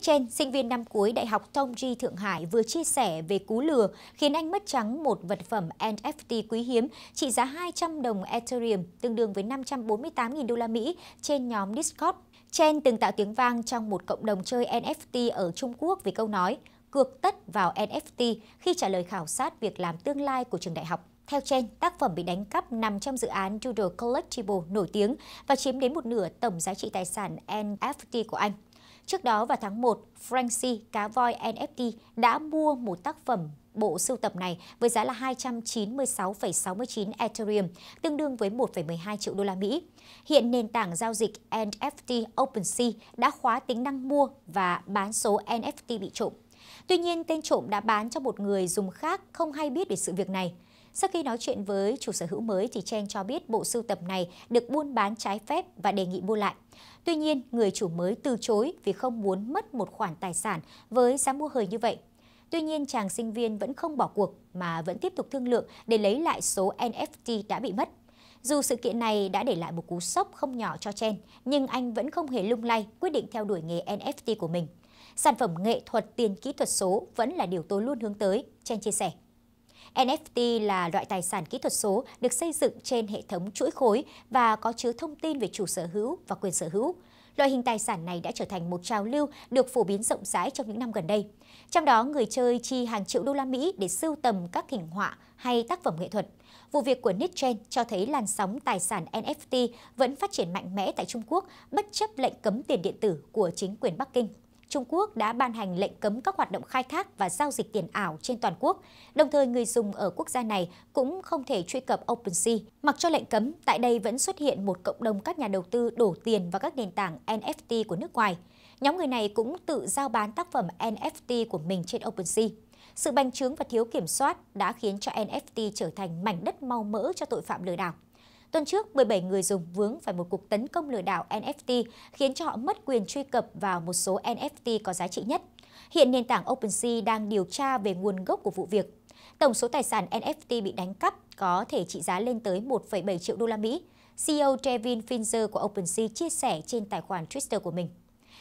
Tuyết trên, sinh viên năm cuối Đại học Tongji Thượng Hải vừa chia sẻ về cú lừa khiến anh mất trắng một vật phẩm NFT quý hiếm trị giá 200 đồng Ethereum, tương đương với 548.000 đô la Mỹ trên nhóm Discord. Chen từng tạo tiếng vang trong một cộng đồng chơi NFT ở Trung Quốc vì câu nói cược tất vào NFT khi trả lời khảo sát việc làm tương lai của trường đại học. Theo Chen, tác phẩm bị đánh cắp nằm trong dự án Doodle Collectible nổi tiếng và chiếm đến một nửa tổng giá trị tài sản NFT của anh. Trước đó vào tháng 1, Francie Cá Voi NFT đã mua một tác phẩm bộ sưu tập này với giá là 296,69 Ethereum, tương đương với 1,12 triệu đô la Mỹ. Hiện nền tảng giao dịch NFT OpenSea đã khóa tính năng mua và bán số NFT bị trộm. Tuy nhiên, tên trộm đã bán cho một người dùng khác không hay biết về sự việc này. Sau khi nói chuyện với chủ sở hữu mới thì Chen cho biết bộ sưu tập này được buôn bán trái phép và đề nghị mua lại. Tuy nhiên, người chủ mới từ chối vì không muốn mất một khoản tài sản với giá mua hời như vậy. Tuy nhiên, chàng sinh viên vẫn không bỏ cuộc mà vẫn tiếp tục thương lượng để lấy lại số NFT đã bị mất. Dù sự kiện này đã để lại một cú sốc không nhỏ cho Chen, nhưng anh vẫn không hề lung lay quyết định theo đuổi nghề NFT của mình. Sản phẩm nghệ thuật tiền kỹ thuật số vẫn là điều tôi luôn hướng tới, Chen chia sẻ. NFT là loại tài sản kỹ thuật số được xây dựng trên hệ thống chuỗi khối và có chứa thông tin về chủ sở hữu và quyền sở hữu. Loại hình tài sản này đã trở thành một trào lưu được phổ biến rộng rãi trong những năm gần đây. Trong đó, người chơi chi hàng triệu đô la Mỹ để sưu tầm các hình họa hay tác phẩm nghệ thuật. Vụ việc của NetGen cho thấy làn sóng tài sản NFT vẫn phát triển mạnh mẽ tại Trung Quốc bất chấp lệnh cấm tiền điện tử của chính quyền Bắc Kinh. Trung Quốc đã ban hành lệnh cấm các hoạt động khai thác và giao dịch tiền ảo trên toàn quốc. Đồng thời, người dùng ở quốc gia này cũng không thể truy cập OpenSea. Mặc cho lệnh cấm, tại đây vẫn xuất hiện một cộng đồng các nhà đầu tư đổ tiền vào các nền tảng NFT của nước ngoài. Nhóm người này cũng tự giao bán tác phẩm NFT của mình trên OpenSea. Sự bành trướng và thiếu kiểm soát đã khiến cho NFT trở thành mảnh đất mau mỡ cho tội phạm lừa đảo. Tuần trước, 17 người dùng vướng phải một cuộc tấn công lừa đảo NFT khiến cho họ mất quyền truy cập vào một số NFT có giá trị nhất. Hiện nền tảng OpenSea đang điều tra về nguồn gốc của vụ việc. Tổng số tài sản NFT bị đánh cắp có thể trị giá lên tới 1,7 triệu đô la Mỹ. CEO Trevin Finzer của OpenSea chia sẻ trên tài khoản Twitter của mình.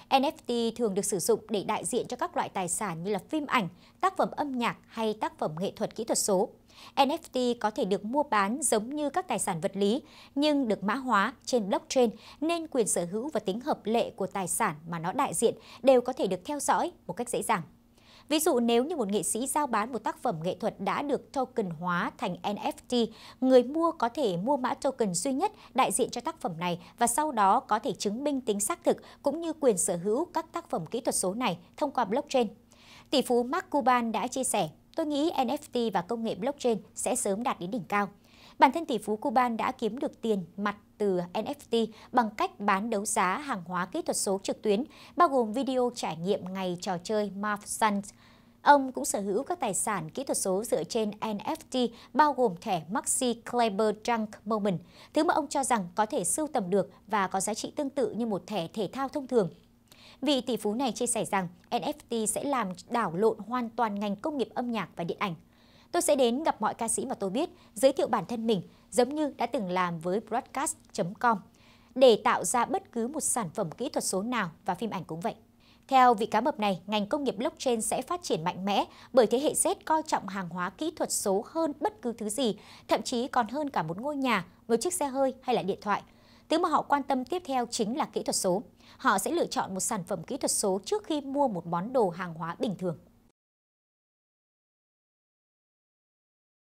NFT thường được sử dụng để đại diện cho các loại tài sản như là phim ảnh, tác phẩm âm nhạc hay tác phẩm nghệ thuật kỹ thuật số. NFT có thể được mua bán giống như các tài sản vật lý, nhưng được mã hóa trên blockchain nên quyền sở hữu và tính hợp lệ của tài sản mà nó đại diện đều có thể được theo dõi một cách dễ dàng. Ví dụ nếu như một nghệ sĩ giao bán một tác phẩm nghệ thuật đã được token hóa thành NFT, người mua có thể mua mã token duy nhất đại diện cho tác phẩm này và sau đó có thể chứng minh tính xác thực cũng như quyền sở hữu các tác phẩm kỹ thuật số này thông qua blockchain. Tỷ phú Mark Cuban đã chia sẻ, tôi nghĩ NFT và công nghệ blockchain sẽ sớm đạt đến đỉnh cao. Bản thân tỷ phú Cuban đã kiếm được tiền mặt từ NFT bằng cách bán đấu giá hàng hóa kỹ thuật số trực tuyến, bao gồm video trải nghiệm ngày trò chơi Marv Suns. Ông cũng sở hữu các tài sản kỹ thuật số dựa trên NFT, bao gồm thẻ Maxi Kleber Junk Moment, thứ mà ông cho rằng có thể sưu tầm được và có giá trị tương tự như một thẻ thể thao thông thường. Vị tỷ phú này chia sẻ rằng NFT sẽ làm đảo lộn hoàn toàn ngành công nghiệp âm nhạc và điện ảnh. Tôi sẽ đến gặp mọi ca sĩ mà tôi biết, giới thiệu bản thân mình, giống như đã từng làm với broadcast.com, để tạo ra bất cứ một sản phẩm kỹ thuật số nào và phim ảnh cũng vậy. Theo vị cá mập này, ngành công nghiệp blockchain sẽ phát triển mạnh mẽ bởi thế hệ Z coi trọng hàng hóa kỹ thuật số hơn bất cứ thứ gì, thậm chí còn hơn cả một ngôi nhà, một chiếc xe hơi hay là điện thoại. Thứ mà họ quan tâm tiếp theo chính là kỹ thuật số họ sẽ lựa chọn một sản phẩm kỹ thuật số trước khi mua một món đồ hàng hóa bình thường.